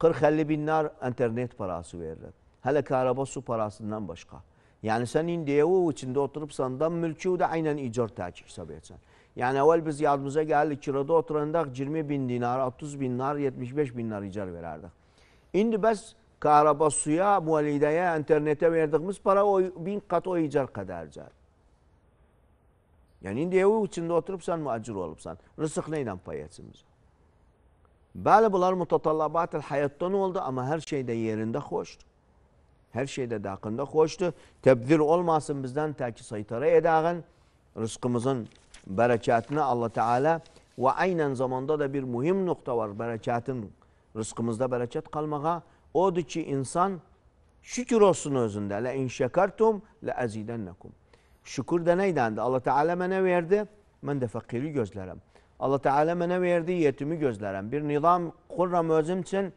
40-50 binlər internet parası verir. Hələ ki, araba su parasından başqa. Yəni sən indi evi içində oturubsan da mülkü də aynən icar təki hesab etsən. Yani evvel biz yadımıza geldi kirada oturanda 20 bin dinar, 30 bin dinar, 75 bin dinar icar verirdik. Şimdi biz suya muhalideye, internete verdiğimiz para o bin kat o icar kadar kadarca. Yani şimdi evi içinde oturup sen muacir olupsan. Rızık neyle pay etsimiz? Böyle bunlar mutatallabat hayattan oldu ama her şeyde yerinde hoştu. Her şeyde dakında hoştu. Tebdir olmasın bizden ta ki saytara edağın. Rızkımızın berekatını Allah Teala ve aynen zamanda da bir mühim nokta var berekatın. Rızkımızda bereket kalmağa. Odur ki insan şükür olsun özünde. Le in şekertum le azidennekum. Şükür de neydendi? Allah Teala mene verdi. Ben de fakiri gözlerim. Allah Teala mene verdi yetimi gözlerim. Bir nizam kurram özüm için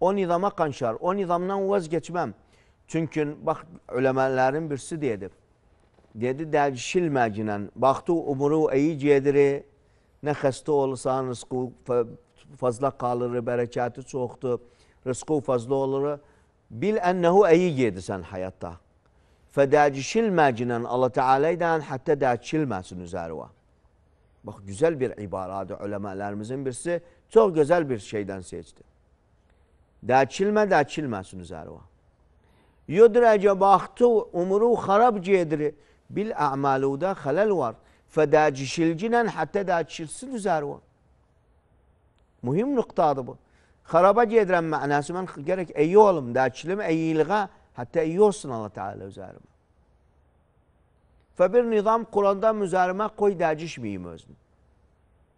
o nizama kanşar. O nizamdan vazgeçmem. Çünkü bak ulemelerin birisi diyedir dedi dərcişil məcnən, baxdı umru eyi gediri, nə xəstə olsan, rızqı fazla qalır, bərəkəti çoxdur, rızqı fazla olur. Bil ənəhu eyi gedirsən həyatda. Fədəcişilməcnən Allah Teala idən hətta dəcişilməsin üzəri var. Bax, güzel bir ibaradır öləmələrimizin birisi. çok güzel bir şeyden seçti. Dəcişilmə, dəcişilməsin üzəri var. Yudraca baxdı, umuru xarab gediri bil a'maluda halal var. Feda cişilcinen hatta da çirsin üzeri var. Mühim noktadı bu. Haraba cedren manası men gerek eyi olum da çilim eyiliğe hatta iyi olsun Allah Teala üzerime. Fe nizam Kur'an'dan üzerime koy da cişmeyeyim özün.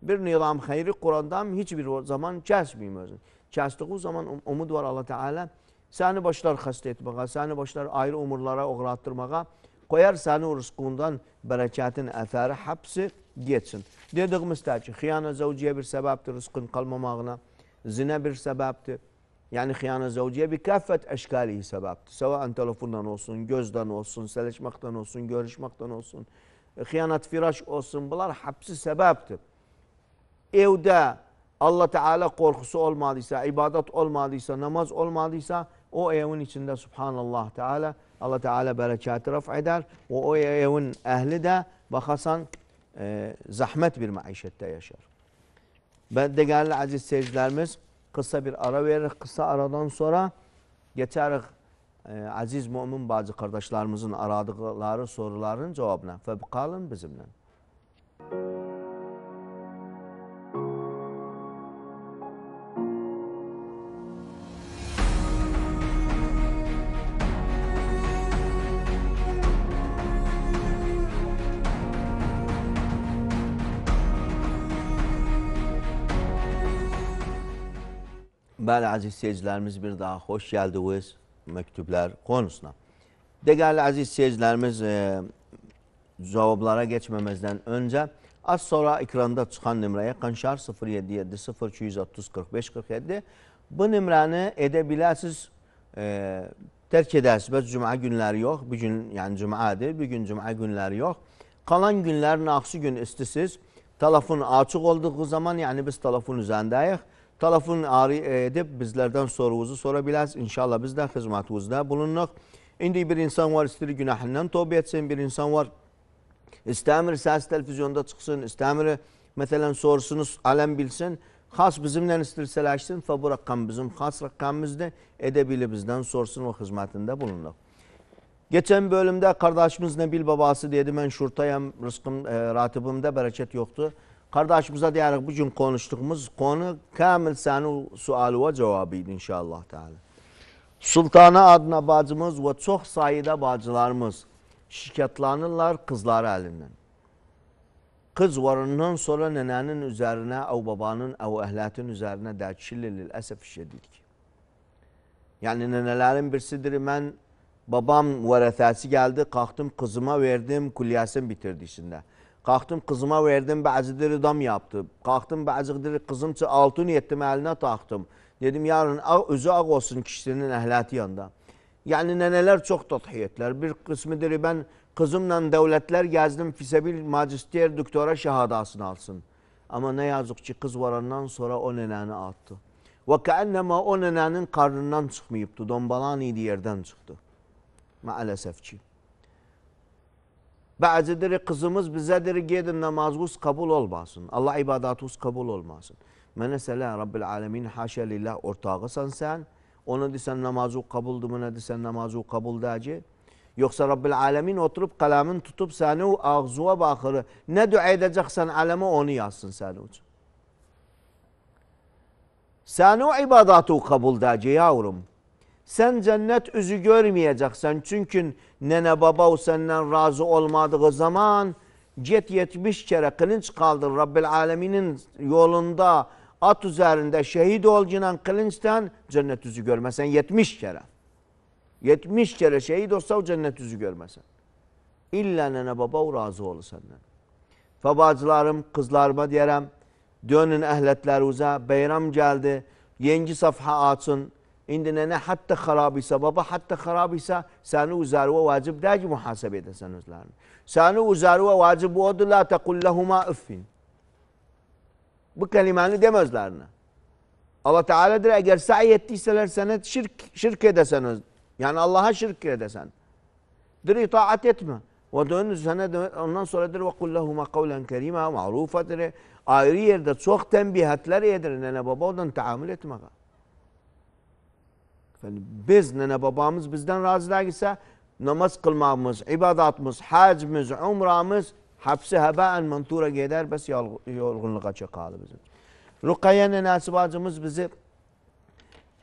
Bir nizam hayri Kur'an'dan hiçbir zaman kesmeyeyim özüm. Kestiği zaman um, umut var Allah Teala. Seni başlar hasta etmeye, seni başlar ayrı umurlara uğrattırmaya, qoyarsan u rizqundan barakatini athari hapsi geçsin. Dediğimizde ki hıyana zavciye bir sebeptir rızkın kalmamağına. zine bir sebeptir. Yani hıyana zavciye bir kaffet eşkaliyi sebeptir. Sevaen telefondan olsun, gözden olsun, seleşmekten olsun, görüşmekten olsun. Hıyanat firaş olsun. Bunlar hapsi sebeptir. Evde Allah Teala korkusu olmadıysa, ibadet olmadıysa, namaz olmadıysa o evin içinde Subhanallah Teala Allah Teala berekatı raf eder. Ve o evin ehli de bakasan e, zahmet bir maişette yaşar. Ben de değerli aziz seyircilerimiz kısa bir ara verir. Kısa aradan sonra geçeriz e, aziz mümin bazı kardeşlerimizin aradıkları soruların cevabına. Ve kalın bizimle. Müzik İkbal aziz seyircilerimiz bir daha hoş geldiniz mektublar konusuna. Değerli aziz seyircilerimiz e, cevaplara geçmemizden önce az sonra ekranda çıkan nömrəyə qanşar 077 0330 45 47 bu nömrəni edə bilərsiniz, e, terk edərsiniz. Bəs cümə günləri yok, bu gün yəni cümədir, bu gün cümə günləri yox. Qalan günlərin axsı gün istisiz. Telefon açık olduğu zaman, yani biz telefon üzərindəyik talafun ari edib bizlərdən soruğuzu sonra İnşallah biz də xidmətinizdə bulunuruq. İndi bir insan var istəyir günahından tövbə etsin, bir insan var istemir səs televizyonda çıxsın, istəmir mesela sorsunuz, aləm bilsin. Xas bizimlə istərsələşsin, fa bu rəqəm bizim xas rəqəmimizdir. Edə bili bizdən sorsun ve hizmetinde bulunuruq. Geçen bölümde kardeşimiz Nebil babası dedi ben şurtayım, rızkım, e, ratibimde bereket yoktu. Qardaşımıza deyərik, bu gün konuşduğumuz konu kamil sənin sualı və cavabı idi inşallah təala. Sultana adına bacımız və çox sayıda bacılarımız şikayətlanırlar qızları əlindən. Qız varından sonra nənənin üzərinə, əv babanın, əv əhlətin üzərinə dəkil edilir, əsəf işlədik ki. Yəni nənələrin birisidir, mən babam vərəfəsi gəldi, qalxdım qızıma verdim, kulyəsini bitirdi içində. Qalxdım qızıma verdim, bəzi diri dam yapdı. Qalxdım bəzi diri qızımca altın etdim, əlinə taxdım. Dedim yarın ağ, özü ağ olsun kişinin əhləti yanda. Yəni nənələr çox təthiy etdilər. Bir qismi diri mən qızımla dövlətlər gəzdim, fisebil magister doktora şahadasını alsın. Amma nə yazıq ki, qız varandan sonra o nənəni atdı. Və kəənnəmə o nənənin qarnından çıxmayıbdı, dombalan idi yerdən çıxdı. Maalesef ki. Bəzidir qızımız bizədir, gedin namazquz qəbul olmasın. Allah ibadətuz qəbul olmasın. Mənə sələ Rabbil aləmin haşə lillah ortağısan sən. Ona desən namazı qəbuldur, mənə desən namazı qəbuldəci. Yoxsa Rabbil aləmin oturub qələmin tutub səni o ağzuğa baxır. Nə dua edəcəksən aləmə onu yazsın səni üçün. Səni o ibadətu qəbuldəci yavrum. Sen cennet üzü görmeyeceksin. Çünkü nene baba o senden razı olmadığı zaman cet yetmiş kere kılınç kaldır Rabbil Aleminin yolunda at üzerinde şehit olcunan kılınçtan cennet yüzü görmesen yetmiş kere. Yetmiş kere şehit olsa o cennet yüzü görmesen. İlla nene baba o razı olur senden. Fabacılarım, kızlarıma diyerem, dönün uza beyram geldi, yengi safha açın, عندنا نه حتی خرابی سبب حتی خرابی سا سانو زارو واجب داج محاسبه ده سانو زارو سانو زارو واجب ود لا تقل لهما اف bu kelimanı demezlerine. Allah Teala der eğer sa'i ettiyseler sana şirk, şirk edeseniz. Yani Allah'a şirk edesen. Dir itaat etme. Ve dön sana ondan sonra der ve kullahuma kavlen kerima ma'rufa der. Ayrı yerde çok tembihətlər edir. Nene baba ondan taamül etmeğe. Efendim, biz nene babamız bizden razı değilse namaz kılmamız, ibadatımız, hacimiz, umramız hepsi hebaen mantura gider. Bes yorgunluğa çıkalı bizim. Rukaye nenesi bacımız bizi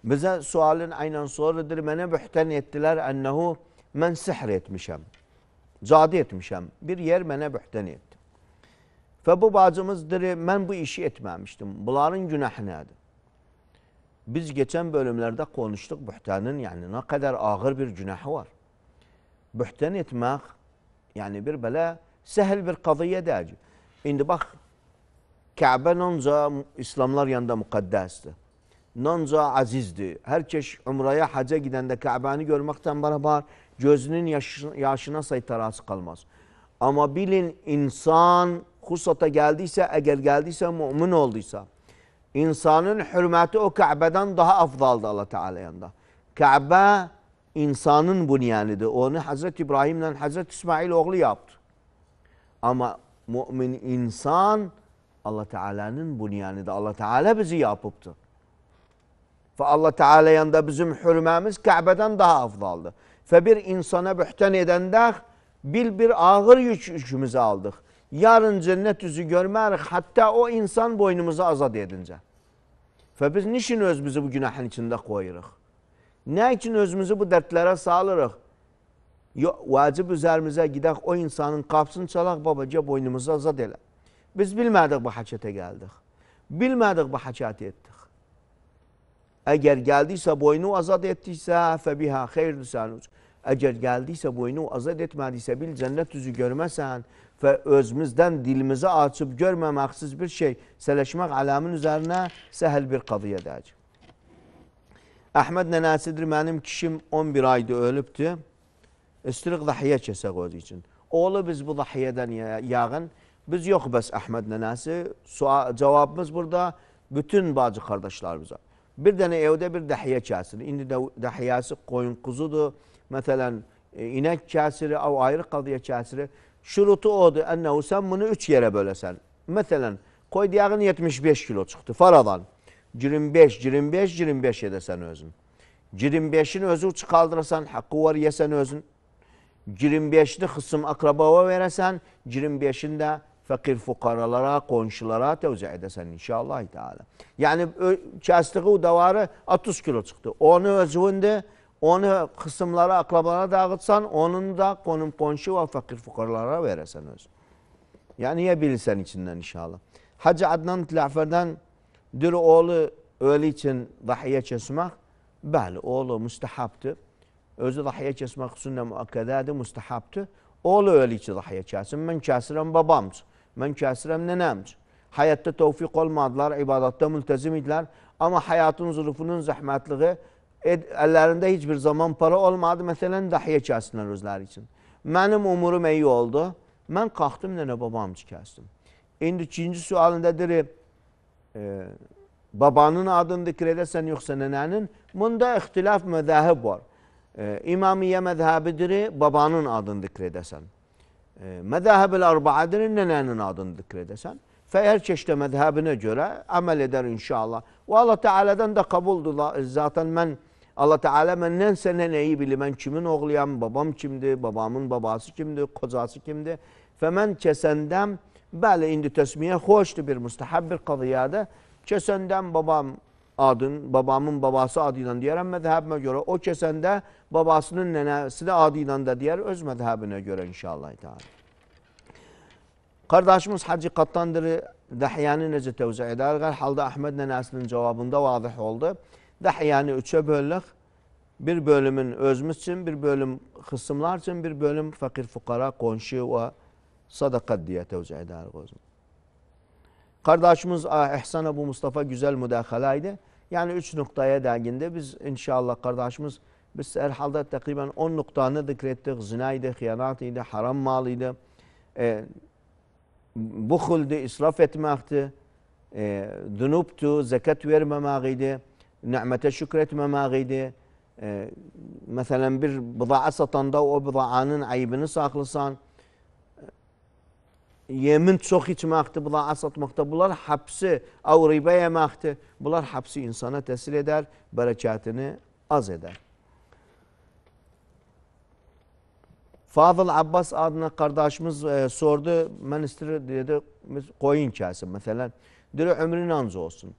bize sualin aynen sorudur. Bana bühten ettiler ennehu men sihr etmişem. Cadi etmişem. Bir yer bana bühten etti. Ve bu bacımızdır. Ben bu işi etmemiştim. Bunların günah nedir? Biz geçen bölümlerde konuştuk buhtanın yani ne kadar ağır bir günahı var. Buhtan etmek yani bir böyle sehel bir kadıya değil. Şimdi bak Kabe nonca İslamlar yanında mukaddestir. Nonca azizdir. Herkes umraya haca gidende Kabe'ni görmekten beraber gözünün yaşına, yaşına saytarası kalmaz. Ama bilin insan husata geldiyse, eğer geldiyse, mümin olduysa, insanın hürməti o Kəbədən daha afdaldır Allah Teala yanında. Kəbə insanın bunyanidir. Onu Hazreti İbrahimlə Hazreti İsmail oğlu yaptı. Ama mümin insan Allah Teala'nın bunyanidir. Allah Teala bizi yapıbdır. Ve Allah Teala yanında bizim hürməmiz Kəbədən daha afdaldır. Ve bir insana bühten edəndə bil bir ağır yük yükümüzü aldıq. Yarın cennet yüzü görmerik hatta o insan boynumuzu azad edince. Ve biz niçin özümüzü bu günahın içinde koyuruq? Ne için özümüzü bu dertlere salırıq? Yo, vacib üzerimize gidək o insanın kapsın çalak babaca boynumuzu azad elə. Biz bilmedik bu haçete geldik. bilmedik bu haçati etdik. Eğer geldiyse boynu azad ettiyse febiha hayırlı sen Eğer geldiyse boynu azad etmediyse bil cennet yüzü görmesen və özümüzdən dilimizi açıb görməməksiz bir şey sələşmək aləmin üzərinə səhəl bir qadıya dəyəcək. Əhməd nənəsidir, mənim kişim 11 aydır, ölübdür. İstirik dahiyə kəsək özü üçün. Oğlu biz bu dahiyədən yağın. Biz yox bəs Əhməd nənəsi. Sual, cavabımız burada bütün bacı qardaşlarımıza. Bir dənə evdə bir dahiyə kəsir. İndi də dahiyəsi qoyun quzudur. Məsələn, e, inək kəsiri, av ayrı qadıya kəsiri. Şurutu odu ennehu sen bunu üç yere bölesen. Mesela koy diyelim 75 kilo çıktı faradan. 25, 25, 25 edesen özün. 25'in özü çıkaldırsan, hakkı var yesen özün. 25'ini hısım akrabava veresen, 25'ini de fakir fukaralara, konşulara tevzi edesen inşallah. Teala. Yani çastiği davarı 30 kilo çıktı. Onu özünde onu kısımlara, akrabalara dağıtsan, onun da konum konşu ve fakir fukaralara veresen öz. Yani ya bilsen içinden inşallah. Hacı Adnan Tlafer'den dür oğlu öyle için dahiye kesmek, bel oğlu müstehaptı. Özü dahiye kesmek sünne muakkadedir, müstehaptı. Oğlu öyle için dahiye kesin. Ben kesirem babamdır. Ben kesirem nenemdir. Hayatta tevfik olmadılar, ibadette mültezim idiler. Ama hayatın zurufunun zahmetliği əllərində heç bir zaman para olmadı, məsələn, dahiyə kəsdilər özləri üçün. Mənim umurum iyi oldu. Mən qalxdım, nənə babamcı kəsdim. İndi ikinci sualındadır, e, babanın adını dikr edəsən, yoxsa nənənin, bunda ixtilaf məzəhib var. E, İmamiyyə məzhəbidir, babanın adını dikr edəsən. E, məzəhəbil arbaadır, nənənin adını dikr edəsən. Və hər keşdə məzhəbinə görə əməl edər inşallah. Və Allah Teala'dan da qabuldurlar. Zaten mən Allah Teala məndən sənən iyi bilir. Mən kimin oğluyam, babam kimdir, babamın babası kimdir, qocası kimdir. Və mən kəsəndəm, bəli, indi təsmiyə xoşdur bir müstəhəb bir qadiyada. Kəsəndəm babam adın, babamın babası adı ilə deyərəm mədhəbimə görə. O kəsəndə babasının nənəsi də adı ilə də deyər öz mədhəbinə görə inşallah. Qardaşımız Hacı Qattandır Dəhiyəni necə tövzə edər? Halda Əhməd nənəsinin cavabında vadih oldu. Dah yani üçe böldük. Bir bölümün özümüz için, bir bölüm kısımlar için, bir bölüm fakir fukara, konşu ve sadaka diye tevcih eder gözüm. Kardeşimiz Ehsan abu Mustafa güzel müdahalaydı. Yani üç noktaya değindi. Biz inşallah kardeşimiz biz her halde takriben on noktanı zikrettik. Zinaydı, hıyanatıydı, haram malıydı. E, buhuldu, israf etmekti. E, dünuptu, zekat vermemekti nimete şükretmemağıydı. Ee, mesela bir bıda'a satanda o bıda'anın ayıbını saklasan, yemin çok içmekti, bıda'a satmakta. Bunlar hapsi, av riba yemekti. Bunlar hapsi insana tesir eder, berekatini az eder. Fadıl Abbas adına kardeşimiz e, sordu. Ben istedim dedi, koyun kesin mesela. Dürü ömrün anca olsun.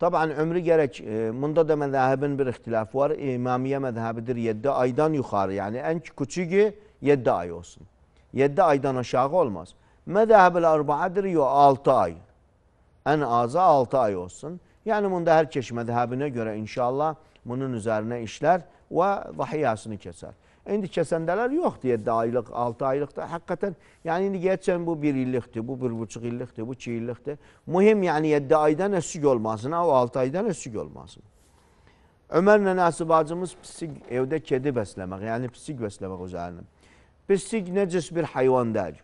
Taban ömrü gerek e, bunda da mezhebin bir ihtilaf var. İmamiye mezhebidir 7 aydan yukarı yani en küçüğü 7 ay olsun. 7 aydan aşağı olmaz. Mezhebil arba'adır yo 6 ay. En azı 6 ay olsun. Yani bunda herkes mezhebine göre inşallah bunun üzerine işler ve vahiyasını keser. İndi kəsəndələr yoxdur 7 aylıq, 6 aylıqda. Həqiqətən, yəni indi geçən bu 1 illikdir, bu 1,5 illikdir, bu 2 illikdir. Mühim yəni 7 aydan əssük olmasın, o 6 aydan əssük olmasın. Ömərlə Nəsib bacımız pisik evdə kedi bəsləmək, yəni pisik bəsləmək üzərində. Pisik necis bir heyvan deyil.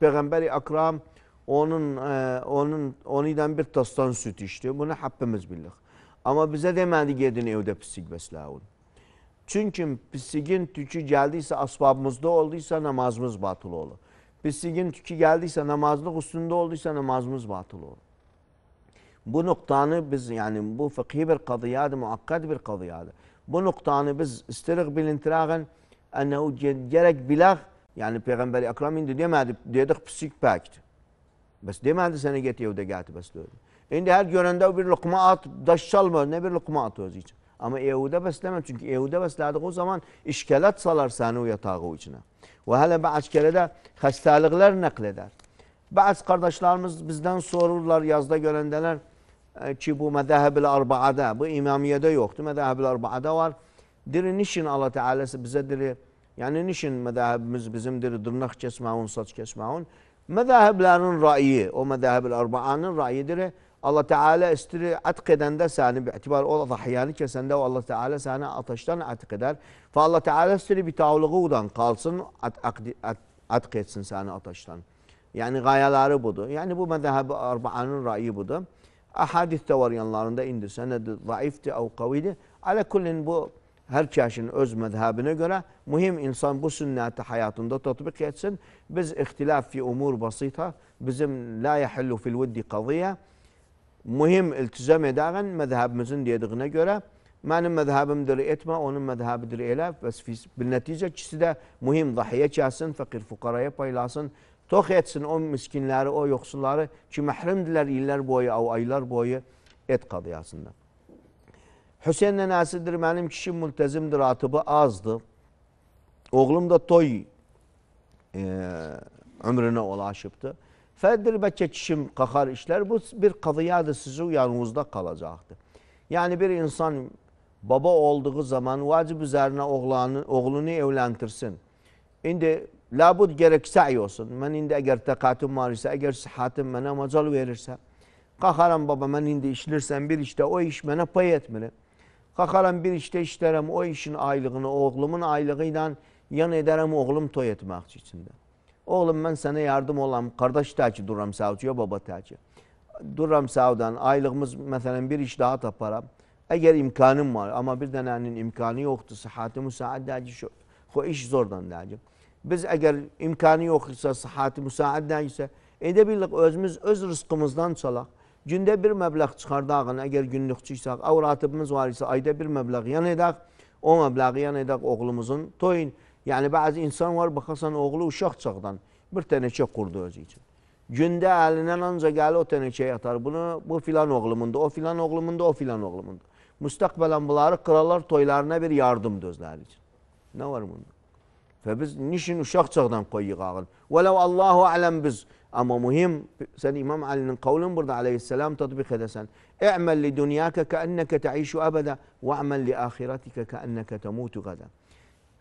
Peyğəmbəri Akram onun e, onun onu ilə bir tasdan süt içdi. Bunu haqqımız bilirik. Amma bizə demədi gedin evdə pisik bəsləyin. Çünkü pisigin tükü geldiyse asbabımızda olduysa namazımız batıl olur. Pisigin tükü geldiyse namazlık üstünde olduysa namazımız batıl olur. Bu noktanı biz yani bu fıkhi bir kadıyadı, muakkad bir kadıyadı. Bu noktanı biz isterik bilintirağın ennehu gerek bilah yani Peygamberi Akram'ın demedi, dedik pisik pakti. Bes demedi seni get de geldi bes dedi. Şimdi her görende bir lokma at, daş çalma, ne bir lokma at özü için. Amma Ehudə bəsləmə, çünki Ehudə bəslədik o zaman işkələt salar səni o yatağı içinə. Və hələ bəz kələdə xəstəliklər nəql edər. Bəzi qardaşlarımız bizdən sorurlar, yazda görəndələr e, ki, bu mədəhəbil arbaada, bu imamiyyədə yoxdur, mədəhəbil arbaada var. Diri, nişin Allah Teala'sı bizə diri, yəni nişin mədəhəbimiz bizim diri, dırnaq kəsməun, saç kəsməun. Mədəhəblərin rəyi, o mədəhəbil arbaaanın rəyidir. Diri, Allah Teala istiri atık eden de seni bi'tibar o dahiyanı kesen de Allah Teala seni ateşten atık eder. Fa Allah Teala istiri bir tavluğudan kalsın atık etsin seni ateşten. Yani gayaları budur. Yani bu mezhebi arba'anın ra'yi budur. Ahadis de var yanlarında indi senedi zayıftı ev kaviydi. Ala kullin bu her kişinin öz mezhebine göre mühim insan bu sünneti hayatında tatbik etsin. Biz ihtilaf fi umur basita bizim la yahillu fil veddi kaziye mühim iltizam edərən məzhəbimizin dediyinə görə mənim məzhəbimdir etmə, onun məzhəbidir elə və bilnəticə ikisi də mühim zahiyyə kəsin, fəqir fuqaraya paylasın, tox etsin o miskinləri, o yoxsulları ki, məhrimdirlər illər boyu, av aylar boyu et qadıyasında. Hüseyin nənəsidir, mənim kişim mültəzimdir, atıbı azdır. Oğlum da toy e, ömrünə ulaşıbdır. Fərqdir bəlkə kişim qaxar işlər, bu bir qadıyadır, sizin yanınızda qalacaqdır. Yəni bir insan baba olduğu zaman vacib üzərinə oğlanı, oğlunu evləntirsin. İndi labud gərək səy olsun. Mən indi əgər təqatüm var isə, əgər sıhhatim mənə macal verirsə, qaxaram baba, mən indi işlirsən bir işdə, o iş mənə pay etmir. Qaxaram bir işdə işlərəm, o işin aylığını, oğlumun aylığı ilə yan edərəm oğlum toy etmək üçün də. Oğlum mən sənə yardım olam, qardaş təki dururam savcıya, baba təki. Dururam savdan, aylığımız məsələn bir iş daha taparam. Əgər imkanım var, amma bir dənənin imkanı yoxdur, sıhhati müsaad dəci, xo iş zordan dəci. Biz əgər imkanı yoxsa, sıhhati müsaad dəcisə, edə bilirlik özümüz öz rızqımızdan çalaq. Gündə bir məbləğ çıxardağın, əgər günlükçüysək, avratibimiz var isə ayda bir məbləğ yan edək, o məbləği yan edək oğlumuzun toyun. Yəni, bəzi insan var baxasan, oğlu uşaq çağdan bir tənəkə qurdu özü üçün. Gündə əlindən anca gəli o tənəkə yatar, Bunu bu filan oğlumundur, o filan oğlumundur, o filan oğlumundur. Müstəqbələn bunları krallar toylarına bir yardımdır özləri üçün. Nə var bunda? Və biz nişin uşaq çağdan qoyuq ağın. Vələv Allahu ələm biz. Amma mühim, sən İmam Əlinin qavlun burada aleyhisselam tatbiq edəsən. Əməl li dünyaka kəənnəkə təişu əbədə və əməl li axiratikə təmutu qədə.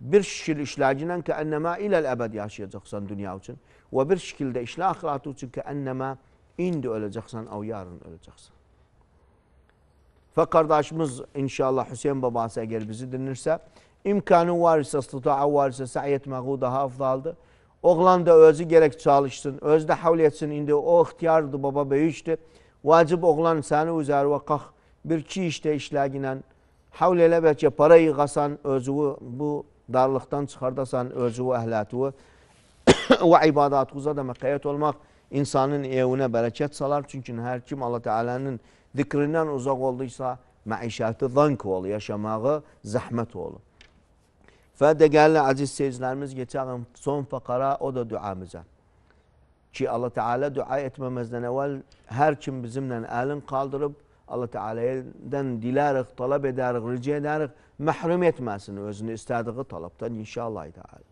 bir şekil işleyicinden ki ennema ilel ebed yaşayacaksan dünya için ve bir şekilde işle ahiratı için ki ennema indi öleceksen av yarın öleceksen. Ve kardeşimiz inşallah Hüseyin babası eğer bizi dinlerse imkanı var ise, istitağı var ise sa'yet meğu daha afdaldı. Oğlan da özü gerek çalışsın, öz de havletsin. indi o ihtiyardı, baba büyüştü. Vacib oğlan seni üzer ve kalk bir ki işte işleyinen havl ele para yığasan özü bu darlıqdan çıxardasan özü və əhləti və ibadatuza da məqayyət olmaq insanın evinə bərəkət salar. Çünki hər kim Allah Teala'nın zikrindən uzaq olduysa, məişəti zank olur, yaşamağı zəhmət olur. Və dəyərli aziz seyircilərimiz keçəlim son fəqara, o da duamıza. Ki Allah Teala dua etməməzdən əvvəl hər kim bizimlə əlin qaldırıb Allah Teala'dan dilərik, talab edərik, rica edərik məhrum etməsin özünü istədiyi talabdan inşallah təala.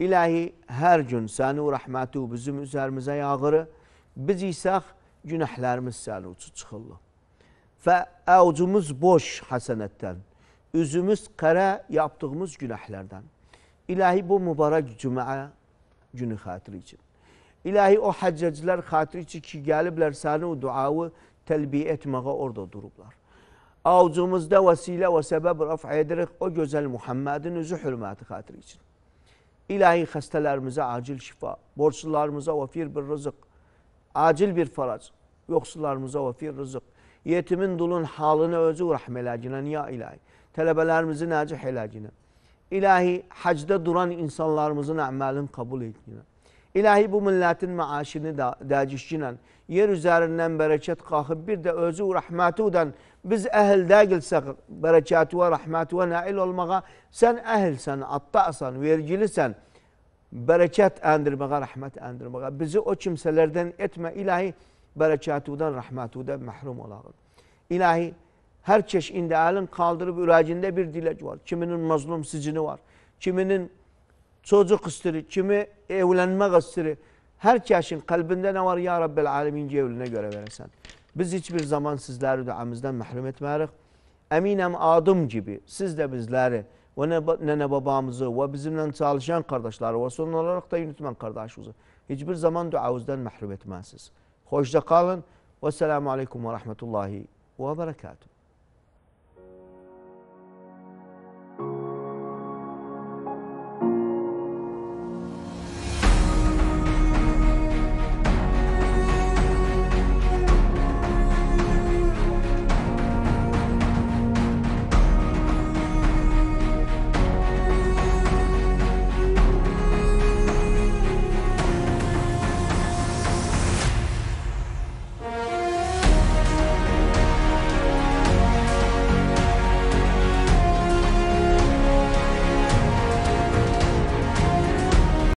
İlahi, hər gün səni rəhməti bizim üzərimizə yağırı, biz isə günahlarımız səni uçu çıxırlı. Və əvcumuz boş həsənətdən, üzümüz qərə yaptığımız günahlərdən. İlahi, bu mübarək cümə günü xatiri üçün. İlahi, o həccəclər xatiri üçün ki, gəliblər səni o duayı təlbiyə etməyə orada durublar. Avcımızda vesile ve sebep raf ederek o güzel Muhammed'in özü hürmeti hatır için. İlahi hastalarımıza acil şifa, borçlularımıza vafir bir rızık, acil bir farac, yoksullarımıza vafir rızık, yetimin dulun halını özü rahmelacına ya ilahi, tələbələrimizi nəcih eləcəyinə, ilahi hacda duran insanlarımızın əməlin kabul etkinə, İlahi bu millətin məaşini dəcişkinə, yer üzərindən bərəkət qalxıb bir də özü rəhməti udan Biz əhil deyilsək, bərəkəti və rəhməti və nail olmağa, sən əhilsən, attasan, vergilisən, bərəkət əndirməyə, rəhmət əndirməyə. Bizi o kimsələrdən etmə, ilahi, bərəkətudan, rəhmətudan məhrum olağın. İlahi, hər keş indi əlin qaldırıb ürəcində bir dilək var. Kiminin mazlum sicini var, kiminin çocuq istiri, kimi evlənmək istiri. Hər kəşin qəlbində nə var, ya Rabbel alemin cevlinə görə verəsən. Biz heç bir zaman sizləri duamızdan məhrum etməyərik. Əminəm adım kimi siz də bizləri və nənə babamızı və bizimlə çalışan qardaşları və son olaraq da yönetmən qardaşımızı heç bir zaman duamızdan məhrum etməsiniz. Xoşda qalın. Və selamu aleykum və rəhmətullahi və bərəkatuhu.